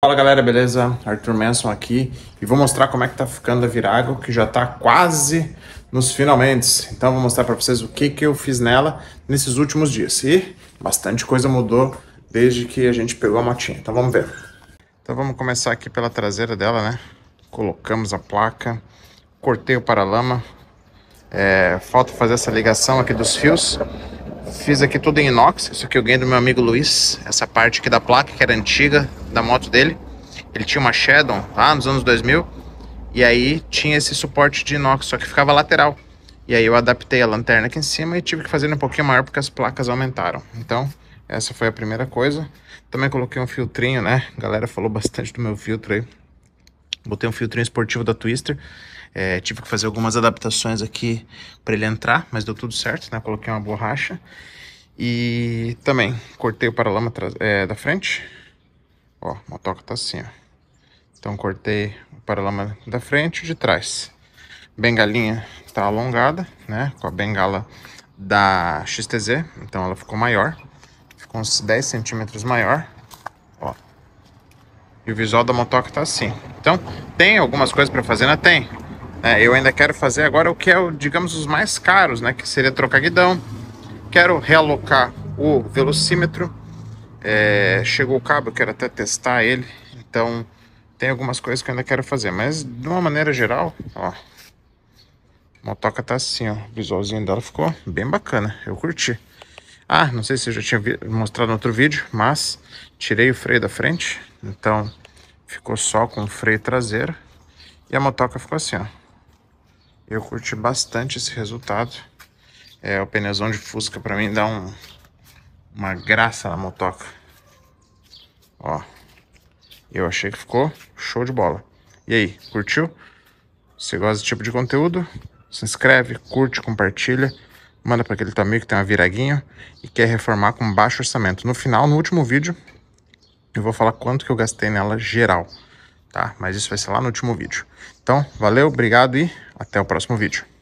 Fala galera, beleza? Arthur Manson aqui e vou mostrar como é que tá ficando a Virago que já tá quase nos finalmente. Então vou mostrar para vocês o que que eu fiz nela nesses últimos dias. E bastante coisa mudou desde que a gente pegou a motinha. Então vamos ver. Então vamos começar aqui pela traseira dela, né? Colocamos a placa, cortei o paralama. É, falta fazer essa ligação aqui dos fios fiz aqui tudo em inox. Isso aqui eu ganhei do meu amigo Luiz. Essa parte aqui da placa, que era antiga, da moto dele. Ele tinha uma Shadow lá nos anos 2000. E aí tinha esse suporte de inox, só que ficava lateral. E aí eu adaptei a lanterna aqui em cima e tive que fazer um pouquinho maior porque as placas aumentaram. Então, essa foi a primeira coisa. Também coloquei um filtrinho, né? A galera falou bastante do meu filtro aí. Botei um filtrinho esportivo da Twister. É, tive que fazer algumas adaptações aqui para ele entrar, mas deu tudo certo, né? Coloquei uma borracha. E também cortei o paralama é, da frente. Ó, a motoca tá assim, ó. Então cortei o paralama da frente e de trás. Bengalinha tá alongada, né? Com a bengala da XTZ, então ela ficou maior. Ficou uns 10 centímetros maior. Ó, e o visual da motoca tá assim. Então, tem algumas coisas para fazer, né? Tem. É, eu ainda quero fazer agora o que é, digamos, os mais caros, né? Que seria trocar guidão. Quero realocar o velocímetro. É, chegou o cabo, eu quero até testar ele. Então, tem algumas coisas que eu ainda quero fazer. Mas, de uma maneira geral, ó. A motoca tá assim, ó. O visualzinho dela ficou bem bacana. Eu curti. Ah, não sei se eu já tinha mostrado no outro vídeo, mas tirei o freio da frente, então, ficou só com freio traseiro e a motoca ficou assim, ó. Eu curti bastante esse resultado. É, o pneuzão de Fusca para mim dá um, uma graça na motoca. Ó, eu achei que ficou show de bola. E aí, curtiu? Se gosta desse tipo de conteúdo, se inscreve, curte, compartilha, manda para aquele teu amigo que tem uma viraguinha e quer reformar com baixo orçamento. No final, no último vídeo, e vou falar quanto que eu gastei nela geral, tá? Mas isso vai ser lá no último vídeo. Então, valeu, obrigado e até o próximo vídeo.